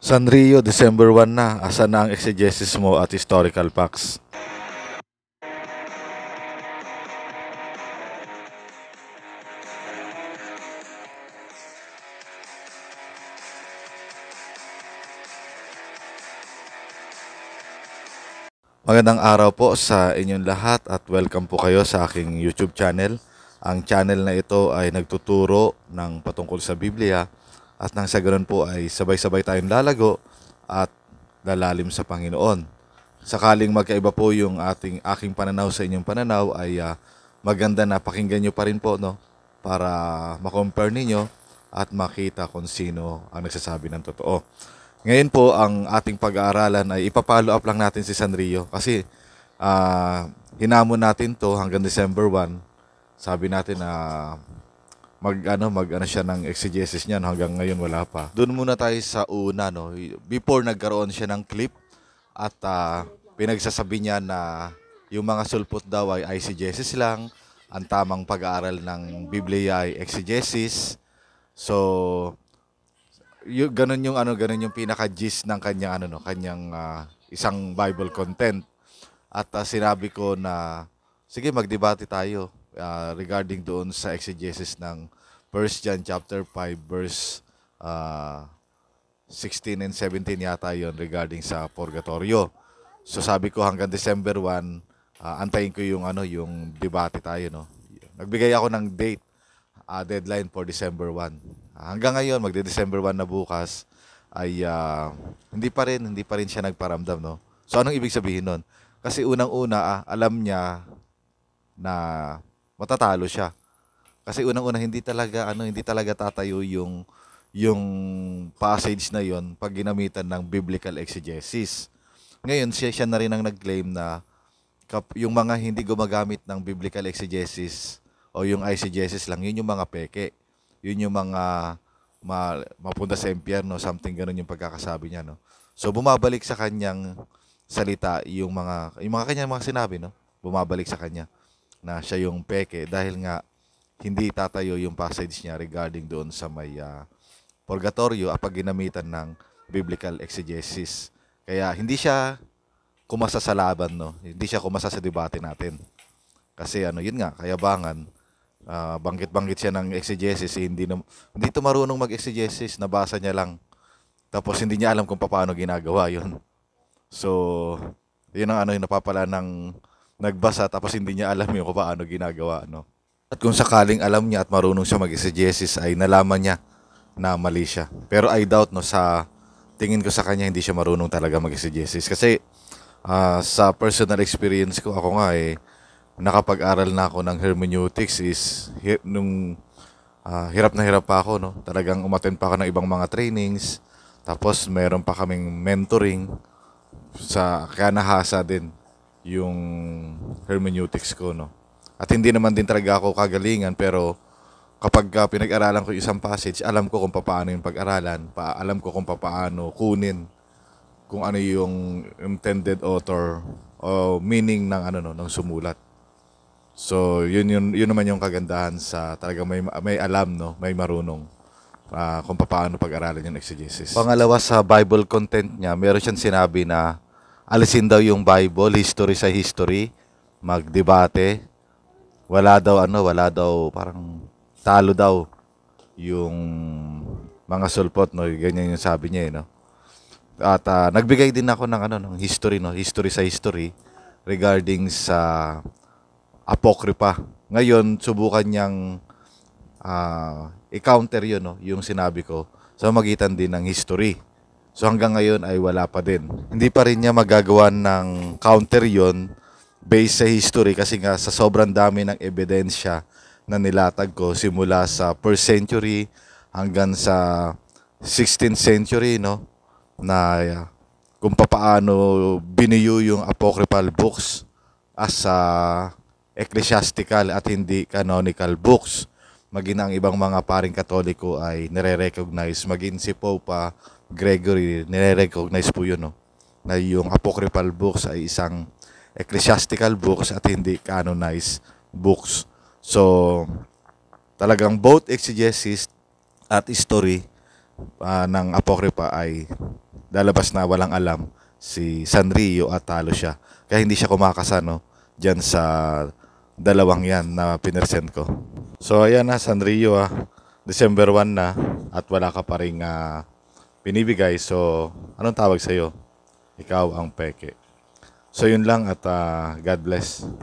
Sanrio, December 1 na. Asa na ang exegesis mo at historical facts? Magandang araw po sa inyong lahat at welcome po kayo sa aking YouTube channel. Ang channel na ito ay nagtuturo ng patungkol sa Biblia at nang sa ganun po ay sabay-sabay tayong lalago at lalalim sa Panginoon. Sakaling magkaiba po yung ating aking pananaw sa inyong pananaw ay uh, maganda na pakinggan nyo pa rin po no para makompare ninyo at makita kung sino ang nagsasabi ng totoo. Ngayon po ang ating pag-aaralan ay ipapalo up lang natin si Sanrio kasi uh, hinamon natin to hanggang December 1. Sabi natin na uh, mag ano mag ano siya ng exegesis niyan hanggang ngayon wala pa. Doon muna tayo sa una no. Before nagkaroon siya ng clip at uh, pinagsasabi niya na yung mga sulpot daw ay exegesis lang, ang tamang pag-aaral ng Biblia ay exegesis. So yung ganun yung ano ganun yung pinaka gist ng kanyang ano no, kanyang uh, isang Bible content. At uh, sinabi ko na sige magdebate tayo uh, regarding doon sa exegesis ng 1 John chapter 5 verse uh, ah, 16 and 17 yata yon regarding sa purgatorio. So sabi ko hanggang December 1, uh, ah, antayin ko yung ano yung debate tayo no. Nagbigay ako ng date, uh, deadline for December 1. Hanggang ngayon, magde-December 1 na bukas ay uh, hindi pa rin hindi pa rin siya nagparamdam no. So anong ibig sabihin nun? Kasi unang-una, ah, alam niya na matatalo siya. Kasi unang-una hindi talaga ano, hindi talaga tatayo yung yung passage na yon pag ginamitan ng biblical exegesis. Ngayon, siya, siya na rin ang nag-claim na yung mga hindi gumagamit ng biblical exegesis o yung exegesis lang, yun yung mga peke. Yun yung mga ma, mapunta sa impyerno, something ganun yung pagkakasabi niya. No? So, bumabalik sa kanyang salita yung mga, yung mga kanyang mga sinabi, no? bumabalik sa kanya na siya yung peke dahil nga hindi tatayo yung passage niya regarding doon sa may uh, purgatorio apag ah, ginamitan ng biblical exegesis. Kaya hindi siya kumasa sa laban, no? Hindi siya kumasa sa debate natin. Kasi ano, yun nga, kayabangan, uh, banggit-banggit siya ng exegesis, eh, hindi, na, hindi ito marunong mag-exegesis, nabasa niya lang. Tapos hindi niya alam kung paano ginagawa yun. So, yun ang ano yung napapala ng nagbasa tapos hindi niya alam yung kung paano ginagawa. No? At kung sakaling alam niya at marunong siya mag-exegesis ay nalaman niya na mali siya. Pero I doubt no sa tingin ko sa kanya hindi siya marunong talaga mag-exegesis. Kasi uh, sa personal experience ko ako nga eh nakapag-aral na ako ng hermeneutics is hi- nung uh, hirap na hirap pa ako no. Talagang umaten pa ako ng ibang mga trainings. Tapos meron pa kaming mentoring sa kaya din yung hermeneutics ko, no? At hindi naman din talaga ako kagalingan, pero kapag uh, pinag-aralan ko isang passage, alam ko kung paano yung pag-aralan, pa alam ko kung paano kunin, kung ano yung intended author o meaning ng ano no, ng sumulat. So, yun, yun, yun naman yung kagandahan sa talaga may, may alam, no? may marunong uh, kung paano pag-aralan yung exegesis. Pangalawa sa Bible content niya, meron siyang sinabi na alisin daw yung Bible, history sa history, magdebate. Wala daw ano, wala daw parang talo daw yung mga sulpot no, ganyan yung sabi niya eh, no. At uh, nagbigay din ako ng ano ng history no, history sa history regarding sa apokripa. Ngayon subukan niyang uh, i-counter 'yon no, yung sinabi ko sa magitan din ng history. So hanggang ngayon ay wala pa din. Hindi pa rin niya magagawa ng counter yon based sa history kasi nga sa sobrang dami ng ebidensya na nilatag ko simula sa 1st century hanggang sa 16th century no na uh, kung paano biniyo yung apocryphal books as uh, ecclesiastical at hindi canonical books maging ang ibang mga paring katoliko ay nire-recognize, maging si Pope Gregory, nire-recognize po yun, no? na yung apocryphal books ay isang ecclesiastical books at hindi canonized books. So, talagang both exegesis at history uh, ng apocrypha ay dalabas na walang alam si Sanrio at talo siya. Kaya hindi siya kumakasa, no? Diyan sa dalawang yan na pinersent ko. So ayan na, Sanrio ah. December 1 na at wala ka pa rin uh, ah, pinibigay. So anong tawag sa'yo? Ikaw ang peke. So yun lang at uh, God bless.